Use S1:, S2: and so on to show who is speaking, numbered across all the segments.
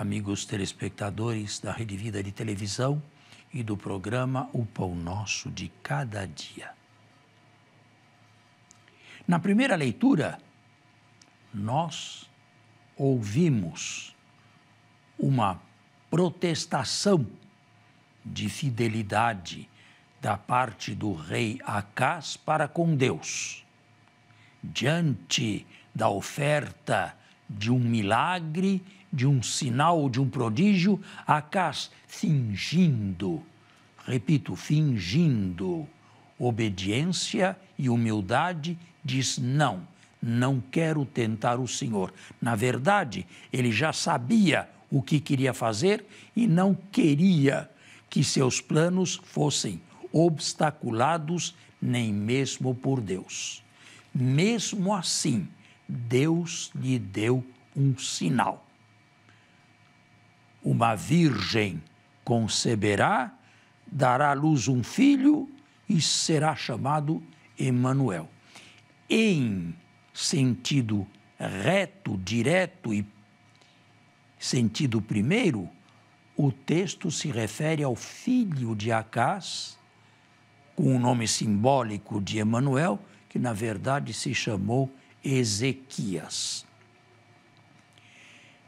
S1: amigos telespectadores da Rede Vida de Televisão e do programa O Pão Nosso de Cada Dia. Na primeira leitura, nós ouvimos uma protestação de fidelidade da parte do rei Acas para com Deus, diante da oferta de um milagre, de um sinal, de um prodígio, acás fingindo, repito, fingindo obediência e humildade, diz não, não quero tentar o Senhor. Na verdade, ele já sabia o que queria fazer e não queria que seus planos fossem obstaculados nem mesmo por Deus. Mesmo assim, Deus lhe deu um sinal. Uma virgem conceberá, dará à luz um filho e será chamado Emanuel. Em sentido reto, direto e sentido primeiro, o texto se refere ao filho de Acás, com o um nome simbólico de Emanuel, que na verdade se chamou Ezequias.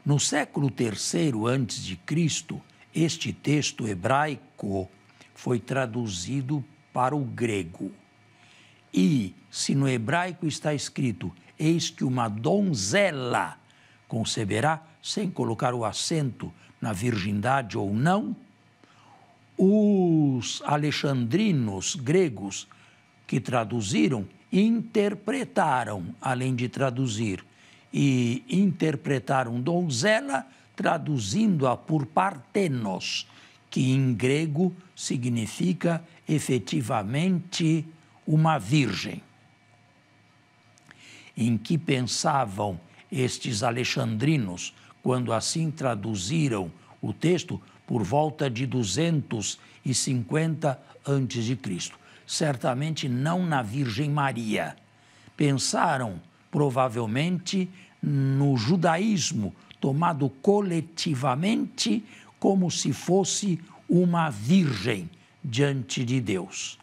S1: No século III antes de Cristo, este texto hebraico foi traduzido para o grego. E se no hebraico está escrito: "Eis que uma donzela conceberá", sem colocar o acento na virgindade ou não, os alexandrinos gregos que traduziram interpretaram, além de traduzir, e interpretaram donzela, traduzindo-a por partenos, que em grego significa efetivamente uma virgem. Em que pensavam estes alexandrinos quando assim traduziram o texto por volta de 250 a.C certamente não na Virgem Maria. Pensaram, provavelmente, no judaísmo, tomado coletivamente como se fosse uma virgem diante de Deus.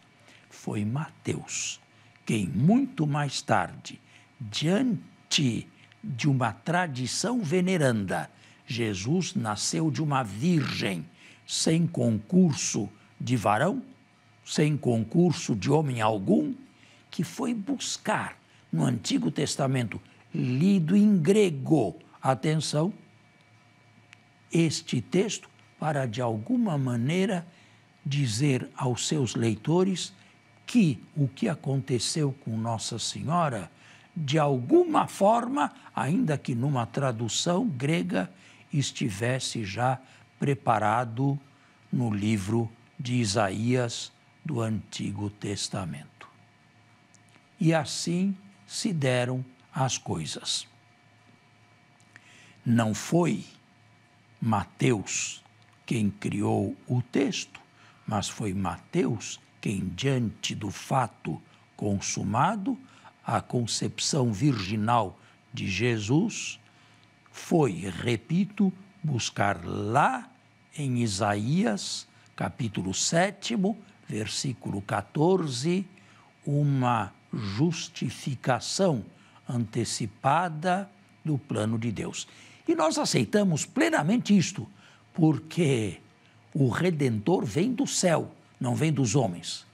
S1: Foi Mateus quem, muito mais tarde, diante de uma tradição veneranda, Jesus nasceu de uma virgem, sem concurso de varão sem concurso de homem algum, que foi buscar no Antigo Testamento, lido em grego, atenção, este texto para, de alguma maneira, dizer aos seus leitores que o que aconteceu com Nossa Senhora, de alguma forma, ainda que numa tradução grega, estivesse já preparado no livro de Isaías do Antigo Testamento. E assim se deram as coisas. Não foi Mateus quem criou o texto, mas foi Mateus quem, diante do fato consumado, a concepção virginal de Jesus, foi, repito, buscar lá em Isaías, capítulo 7, versículo 14, uma justificação antecipada do plano de Deus. E nós aceitamos plenamente isto, porque o redentor vem do céu, não vem dos homens,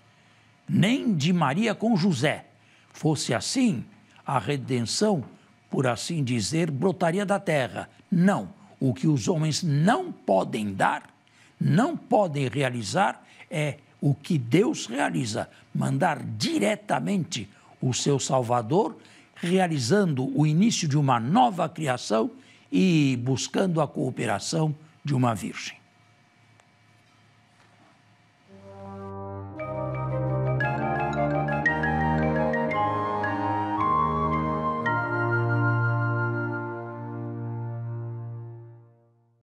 S1: nem de Maria com José. Fosse assim, a redenção, por assim dizer, brotaria da terra. Não, o que os homens não podem dar, não podem realizar é o que Deus realiza, mandar diretamente o seu Salvador, realizando o início de uma nova criação e buscando a cooperação de uma virgem.